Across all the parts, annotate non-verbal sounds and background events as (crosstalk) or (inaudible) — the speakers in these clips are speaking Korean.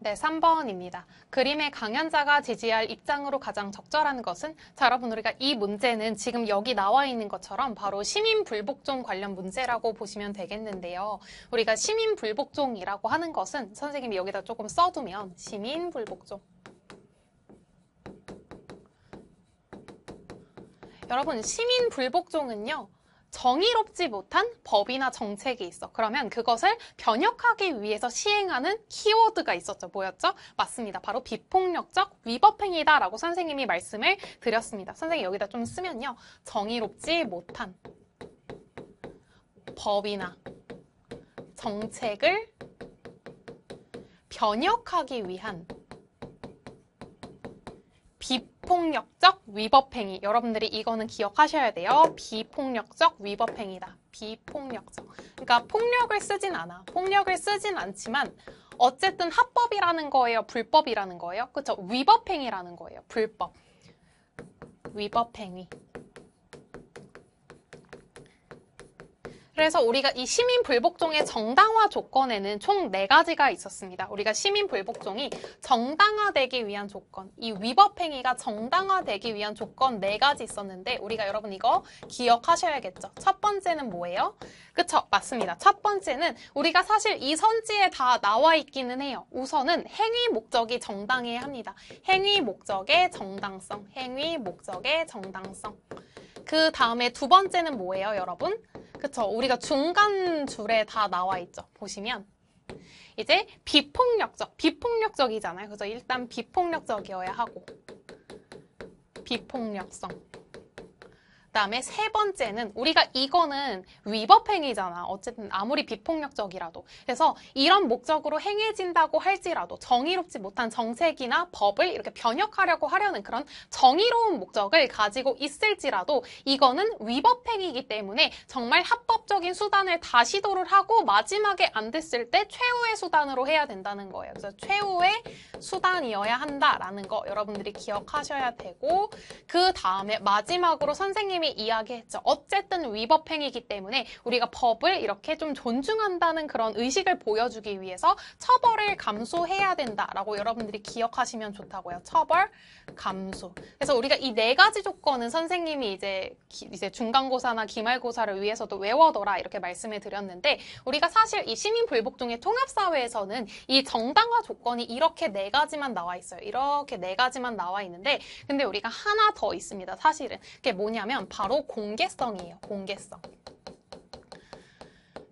네, 3번입니다. 그림의 강연자가 지지할 입장으로 가장 적절한 것은 자, 여러분 우리가 이 문제는 지금 여기 나와 있는 것처럼 바로 시민 불복종 관련 문제라고 보시면 되겠는데요. 우리가 시민 불복종이라고 하는 것은 선생님이 여기다 조금 써두면 시민 불복종 여러분 시민 불복종은요. 정의롭지 못한 법이나 정책이 있어. 그러면 그것을 변혁하기 위해서 시행하는 키워드가 있었죠. 뭐였죠? 맞습니다. 바로 비폭력적 위법행위다라고 선생님이 말씀을 드렸습니다. 선생님 여기다 좀 쓰면요. 정의롭지 못한 법이나 정책을 변혁하기 위한 비폭력적 위법행위. 여러분들이 이거는 기억하셔야 돼요. 비폭력적 위법행위다. 비폭력적. 그러니까 폭력을 쓰진 않아. 폭력을 쓰진 않지만 어쨌든 합법이라는 거예요. 불법이라는 거예요. 그렇죠? 위법행위라는 거예요. 불법. 위법행위. 그래서 우리가 이 시민 불복종의 정당화 조건에는 총 네 가지가 있었습니다. 우리가 시민 불복종이 정당화되기 위한 조건, 이 위법 행위가 정당화되기 위한 조건 네 가지 있었는데 우리가 여러분 이거 기억하셔야겠죠. 첫 번째는 뭐예요? 그쵸, 맞습니다. 첫 번째는 우리가 사실 이 선지에 다 나와 있기는 해요. 우선은 행위 목적이 정당해야 합니다. 행위 목적의 정당성, 행위 목적의 정당성. 그 다음에 두 번째는 뭐예요, 여러분? 그쵸. 우리가 중간 줄에 다 나와 있죠. 보시면. 이제 비폭력적, 비폭력적이잖아요. 그래서 일단 비폭력적이어야 하고. 비폭력성. 그다음에 세 번째는 우리가 이거는 위법 행위잖아. 어쨌든 아무리 비폭력적이라도. 그래서 이런 목적으로 행해진다고 할지라도 정의롭지 못한 정책이나 법을 이렇게 변혁하려고 하려는 그런 정의로운 목적을 가지고 있을지라도 이거는 위법 행위이기 때문에 정말 합법적인 수단을 다 시도를 하고 마지막에 안 됐을 때 최후의 수단으로 해야 된다는 거예요. 그래서 최후의 수단이어야 한다라는 거 여러분들이 기억하셔야 되고 그 다음에 마지막으로 선생님 선생님이 이야기했죠. 어쨌든 위법행위이기 때문에 우리가 법을 이렇게 좀 존중한다는 그런 의식을 보여주기 위해서 처벌을 감소해야 된다라고 여러분들이 기억하시면 좋다고요. 처벌, 감소. 그래서 우리가 이 네 가지 조건은 선생님이 이제 기, 이제 중간고사나 기말고사를 위해서도 외워둬라 이렇게 말씀을 드렸는데 우리가 사실 이 시민 불복종의 통합 사회에서는 이 정당화 조건이 이렇게 네 가지만 나와 있어요. 이렇게 네 가지만 나와 있는데 근데 우리가 하나 더 있습니다. 사실은 그게 뭐냐면 바로 공개성이에요. 공개성.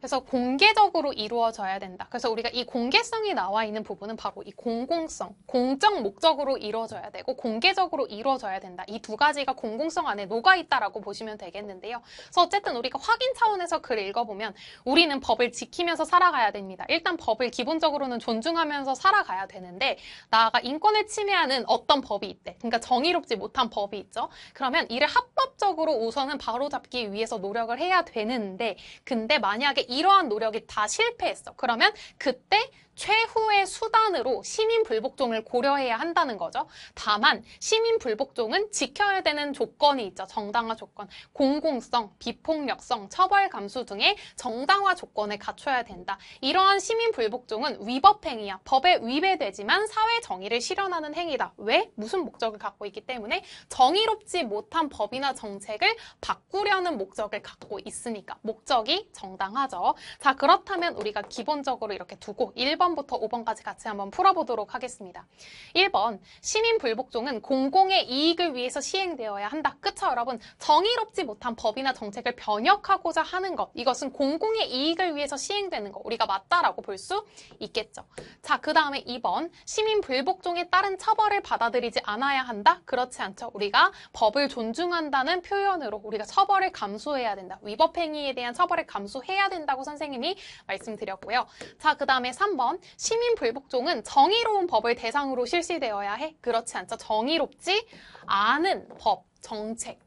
그래서 공개적으로 이루어져야 된다. 그래서 우리가 이 공개성이 나와 있는 부분은 바로 이 공공성, 공적 목적으로 이루어져야 되고 공개적으로 이루어져야 된다. 이 두 가지가 공공성 안에 녹아 있다라고 보시면 되겠는데요. 그래서 어쨌든 우리가 확인 차원에서 글을 읽어보면 우리는 법을 지키면서 살아가야 됩니다. 일단 법을 기본적으로는 존중하면서 살아가야 되는데 나아가 인권을 침해하는 어떤 법이 있대. 그러니까 정의롭지 못한 법이 있죠. 그러면 이를 합법적으로 우선은 바로잡기 위해서 노력을 해야 되는데 근데 만약에 이러한 노력이 다 실패했어. 그러면 그때 최후의 수단으로 시민 불복종을 고려해야 한다는 거죠. 다만 시민 불복종은 지켜야 되는 조건이 있죠. 정당화 조건, 공공성, 비폭력성, 처벌 감수 등의 정당화 조건을 갖춰야 된다. 이러한 시민 불복종은 위법 행위야. 법에 위배되지만 사회 정의를 실현하는 행위다. 왜? 무슨 목적을 갖고 있기 때문에 정의롭지 못한 법이나 정책을 바꾸려는 목적을 갖고 있으니까 목적이 정당하죠. 자, 그렇다면 우리가 기본적으로 이렇게 두고 1번 1번부터 5번까지 같이 한번 풀어보도록 하겠습니다. 1번 시민 불복종은 공공의 이익을 위해서 시행되어야 한다. 그쵸 여러분? 정의롭지 못한 법이나 정책을 변혁하고자 하는 것 이것은 공공의 이익을 위해서 시행되는 것 우리가 맞다라고 볼 수 있겠죠. 자그 다음에 2번 시민 불복종에 따른 처벌을 받아들이지 않아야 한다. 그렇지 않죠. 우리가 법을 존중한다는 표현으로 우리가 처벌을 감수해야 된다. 위법행위에 대한 처벌을 감수해야 된다고 선생님이 말씀드렸고요. 자, 그 다음에 3번 것처럼 시민 불복종은 정의로운 법을 대상으로 실시되어야 해. 그렇지 않죠. 정의롭지 않은 법, 정책,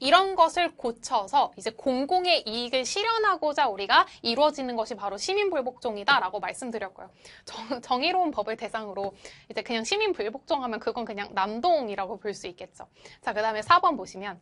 이런 것을 고쳐서 이제 공공의 이익을 실현하고자 우리가 이루어지는 것이 바로 시민불복종이다라고 말씀드렸고요. 정, 의로운 법을 대상으로 이제 그냥 시민불복종하면 그건 그냥 남동이라고 볼 수 있겠죠. 자, 그 다음에 4번 보시면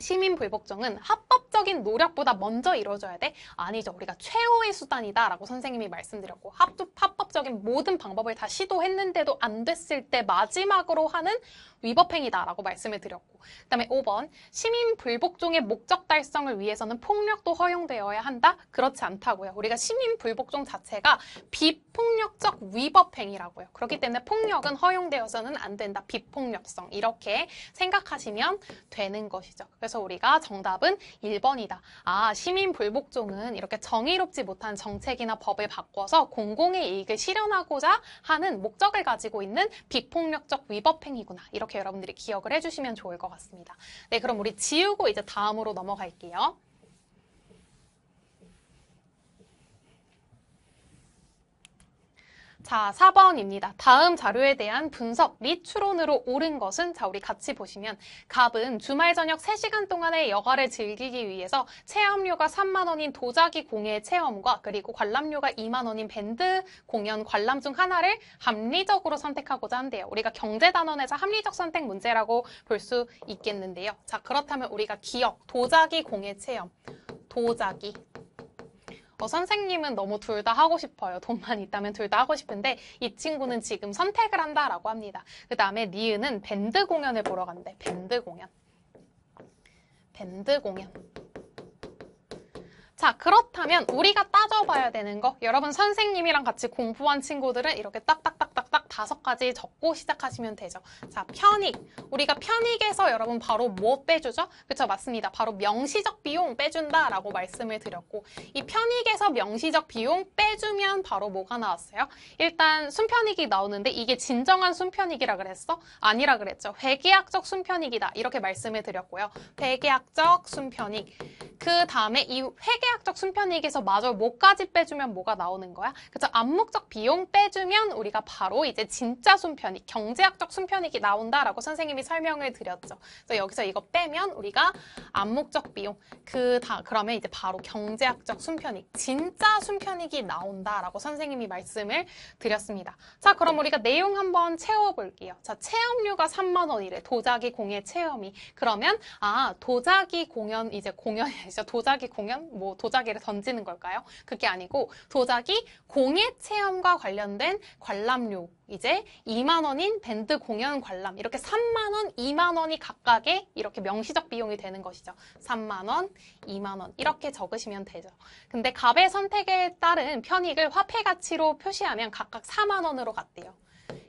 시민 불복종은 합법적인 노력보다 먼저 이루어져야 돼? 아니죠. 우리가 최후의 수단이다 라고 선생님이 말씀드렸고 합도, 합법적인 모든 방법을 다 시도했는데도 안 됐을 때 마지막으로 하는 위법행위다 라고 말씀을 드렸고 그 다음에 5번 시민 불복종의 목적 달성을 위해서는 폭력도 허용되어야 한다? 그렇지 않다고요. 우리가 시민 불복종 자체가 비폭력적 위법행위라고요. 그렇기 때문에 폭력은 허용되어서는 안 된다. 비폭력성 이렇게 생각하시면 되는 것이죠. 그래서 우리가 정답은 1번이다. 아, 시민 불복종은 이렇게 정의롭지 못한 정책이나 법을 바꿔서 공공의 이익을 실현하고자 하는 목적을 가지고 있는 비폭력적 위법 행위구나. 이렇게 여러분들이 기억을 해주시면 좋을 것 같습니다. 네, 그럼 우리 지우고 이제 다음으로 넘어갈게요. 자, 4번입니다. 다음 자료에 대한 분석 및 추론으로 옳은 것은 자, 우리 같이 보시면 갑은 주말 저녁 3시간 동안의 여가를 즐기기 위해서 체험료가 3만 원인 도자기 공예 체험과 그리고 관람료가 2만 원인 밴드 공연 관람 중 하나를 합리적으로 선택하고자 한대요. 우리가 경제 단원에서 합리적 선택 문제라고 볼 수 있겠는데요. 자, 그렇다면 우리가 기억, 도자기 공예 체험, 도자기 뭐 선생님은 너무 둘 다 하고 싶어요. 돈만 있다면 둘 다 하고 싶은데 이 친구는 지금 선택을 한다라고 합니다. 그 다음에 니은은 밴드 공연을 보러 간대. 밴드 공연. 밴드 공연. 자, 그렇다면 우리가 따져봐야 되는 거. 여러분 선생님이랑 같이 공부한 친구들은 이렇게 딱딱딱 다섯 가지 적고 시작하시면 되죠. 자, 편익. 우리가 편익에서 여러분 바로 뭐 빼주죠? 그쵸, 맞습니다. 바로 명시적 비용 빼준다라고 말씀을 드렸고 이 편익에서 명시적 비용 빼주면 바로 뭐가 나왔어요? 일단 순편익이 나오는데 이게 진정한 순편익이라 그랬어? 아니라 그랬죠. 회계학적 순편익이다. 이렇게 말씀을 드렸고요. 회계학적 순편익. 그 다음에 이 회계학적 순편익에서 마저 뭐까지 빼주면 뭐가 나오는 거야? 그쵸, 암묵적 비용 빼주면 우리가 바로 이제 이제 진짜 순편익 경제학적 순편익이 나온다라고 선생님이 설명을 드렸죠. 그래서 여기서 이거 빼면 우리가 암묵적 비용, 그다 그러면 이제 바로 경제학적 순편익 진짜 순편익이 나온다라고 선생님이 말씀을 드렸습니다. 자, 그럼 우리가 내용 한번 채워볼게요. 자, 체험료가 3만 원이래. 도자기 공예 체험이. 그러면 아, 도자기 공연 이제 공연이죠. (laughs) 도자기 공연 뭐 도자기를 던지는 걸까요? 그게 아니고 도자기 공예 체험과 관련된 관람료 이제 2만 원인 밴드 공연 관람 이렇게 3만 원, 2만 원이 각각의 이렇게 명시적 비용이 되는 것이죠. 3만 원, 2만 원 이렇게 적으시면 되죠. 근데 갑의 선택에 따른 편익을 화폐 가치로 표시하면 각각 4만 원으로 갔대요.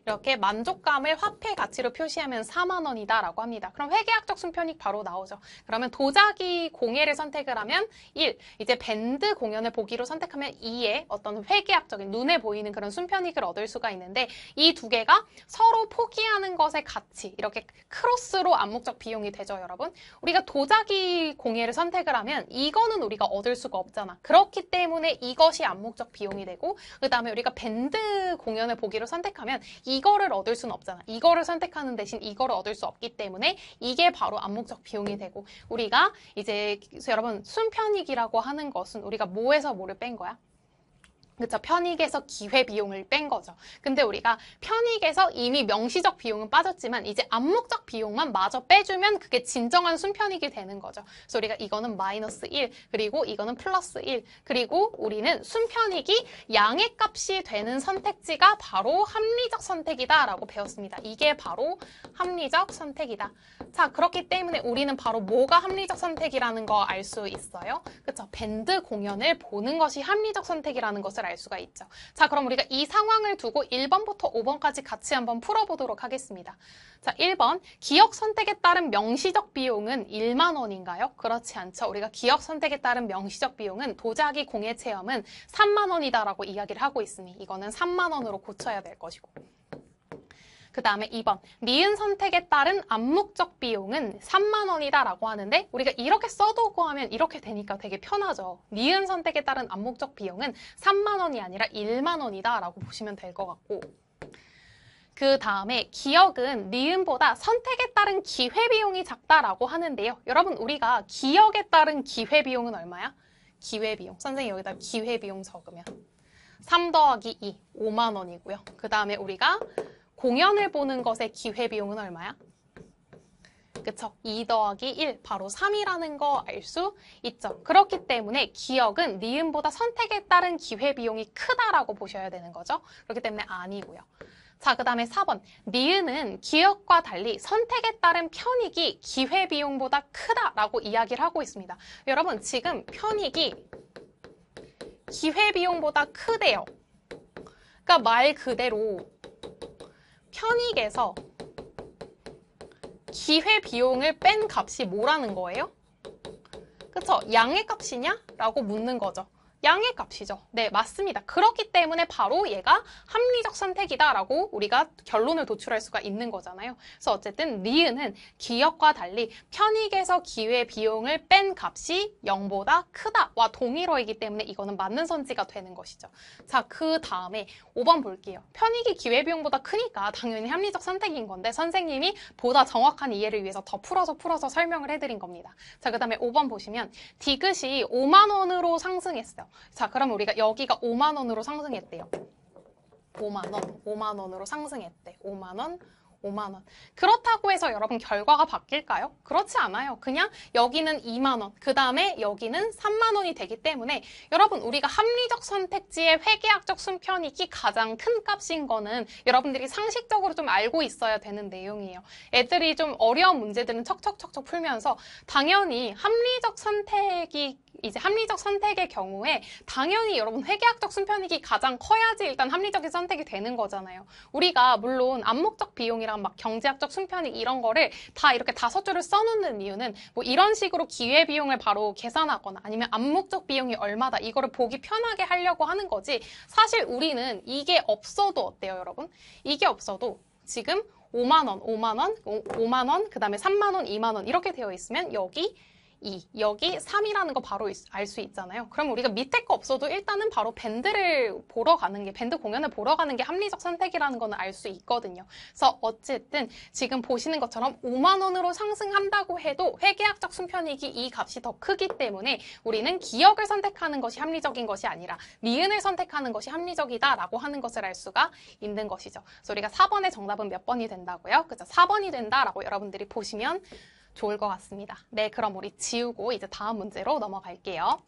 이렇게 만족감을 화폐 가치로 표시하면 4만 원이다라고 합니다. 그럼 회계학적 순편익 바로 나오죠. 그러면 도자기 공예를 선택을 하면 1. 이제 밴드 공연을 보기로 선택하면 2에 어떤 회계학적인 눈에 보이는 그런 순편익을 얻을 수가 있는데 이 두 개가 서로 포기하는 것의 가치 이렇게 크로스로 암묵적 비용이 되죠, 여러분. 우리가 도자기 공예를 선택을 하면 이거는 우리가 얻을 수가 없잖아. 그렇기 때문에 이것이 암묵적 비용이 되고 그 다음에 우리가 밴드 공연을 보기로 선택하면 이 이거를 얻을 수는 없잖아. 이거를 선택하는 대신 이거를 얻을 수 없기 때문에 이게 바로 암묵적 비용이 되고 우리가 이제 여러분 순편익이라고 하는 것은 우리가 뭐에서 뭐를 뺀 거야? 그렇죠. 편익에서 기회 비용을 뺀 거죠. 근데 우리가 편익에서 이미 명시적 비용은 빠졌지만 이제 암묵적 비용만 마저 빼주면 그게 진정한 순편익이 되는 거죠. 그래서 우리가 이거는 마이너스 1, 그리고 이거는 플러스 1, 그리고 우리는 순편익이 양의 값이 되는 선택지가 바로 합리적 선택이다라고 배웠습니다. 이게 바로 합리적 선택이다. 자, 그렇기 때문에 우리는 바로 뭐가 합리적 선택이라는 거 알 수 있어요? 그렇죠. 밴드 공연을 보는 것이 합리적 선택이라는 것을 알 수가 있죠. 자, 그럼 우리가 이 상황을 두고 1번부터 5번까지 같이 한번 풀어보도록 하겠습니다. 자, 1번 기억 선택에 따른 명시적 비용은 1만 원인가요? 그렇지 않죠. 우리가 기억 선택에 따른 명시적 비용은 도자기 공예 체험은 3만 원이다라고 이야기를 하고 있으니 이거는 3만 원으로 고쳐야 될 것이고 그 다음에 2번 미은 선택에 따른 암묵적 비용은 3만 원이다라고 하는데 우리가 이렇게 써도 고하면 이렇게 되니까 되게 편하죠. 니은 선택에 따른 암묵적 비용은 3만 원이 아니라 1만 원이다라고 보시면 될 것 같고 그 다음에 기억은 니은보다 선택에 따른 기회비용이 작다라고 하는데요. 여러분 우리가 기억에 따른 기회비용은 얼마야? 기회비용. 선생님 여기다 기회비용 적으면 3 더하기 2, 5만 원이고요. 그 다음에 우리가 공연을 보는 것의 기회비용은 얼마야? 그쵸? 2 더하기 1, 바로 3이라는 거 알 수 있죠. 그렇기 때문에 기억은 니은보다 선택에 따른 기회비용이 크다라고 보셔야 되는 거죠. 그렇기 때문에 아니고요. 자, 그 다음에 4번. 니은은 기억과 달리 선택에 따른 편익이 기회비용보다 크다라고 이야기를 하고 있습니다. 여러분, 지금 편익이 기회비용보다 크대요. 그러니까 말 그대로 편익에서 기회 비용을 뺀 값이 뭐라는 거예요? 그쵸? 양의 값이냐? 라고 묻는 거죠. 양의 값이죠. 네, 맞습니다. 그렇기 때문에 바로 얘가 합리적 선택이다라고 우리가 결론을 도출할 수가 있는 거잖아요. 그래서 어쨌든 니은은 기업과 달리 편익에서 기회 비용을 뺀 값이 0보다 크다와 동일어이기 때문에 이거는 맞는 선지가 되는 것이죠. 자, 그 다음에 5번 볼게요. 편익이 기회 비용보다 크니까 당연히 합리적 선택인 건데 선생님이 보다 정확한 이해를 위해서 더 풀어서 풀어서 설명을 해드린 겁니다. 자, 그 다음에 5번 보시면 디귿이 5만 원으로 상승했어요. 자, 그럼 우리가 여기가 5만 원으로 상승했대요. 5만 원, 5만 원으로 상승했대. 5만 원, 5만 원. 그렇다고 해서 여러분 결과가 바뀔까요? 그렇지 않아요. 그냥 여기는 2만 원, 그 다음에 여기는 3만 원이 되기 때문에 여러분 우리가 합리적 선택지의 회계학적 순편익이 가장 큰 값인 거는 여러분들이 상식적으로 좀 알고 있어야 되는 내용이에요. 애들이 좀 어려운 문제들은 척척척척 풀면서 당연히 합리적 선택이 이제 합리적 선택의 경우에 당연히 여러분 회계학적 순편익이 가장 커야지 일단 합리적인 선택이 되는 거잖아요. 우리가 물론 암묵적 비용이랑 막 경제학적 순편익 이런 거를 다 이렇게 다섯 줄을 써놓는 이유는 뭐 이런 식으로 기회 비용을 바로 계산하거나 아니면 암묵적 비용이 얼마다 이거를 보기 편하게 하려고 하는 거지 사실 우리는 이게 없어도 어때요 여러분? 이게 없어도 지금 5만 원, 5만 원, 5만 원, 그다음에 3만 원, 2만 원 이렇게 되어 있으면 여기 2 여기 3이라는 거 바로 알 수 있잖아요. 그럼 우리가 밑에 거 없어도 일단은 바로 밴드를 보러 가는 게 밴드 공연을 보러 가는 게 합리적 선택이라는 거는 알 수 있거든요. 그래서 어쨌든 지금 보시는 것처럼 5만 원으로 상승한다고 해도 회계학적 순편익이 이 값이 더 크기 때문에 우리는 기억을 선택하는 것이 합리적인 것이 아니라 미은을 선택하는 것이 합리적이다라고 하는 것을 알 수가 있는 것이죠. 그래서 우리가 4번의 정답은 몇 번이 된다고요? 그죠? 4번이 된다라고 여러분들이 보시면 좋을 것 같습니다. 네, 그럼 우리 지우고 이제 다음 문제로 넘어갈게요.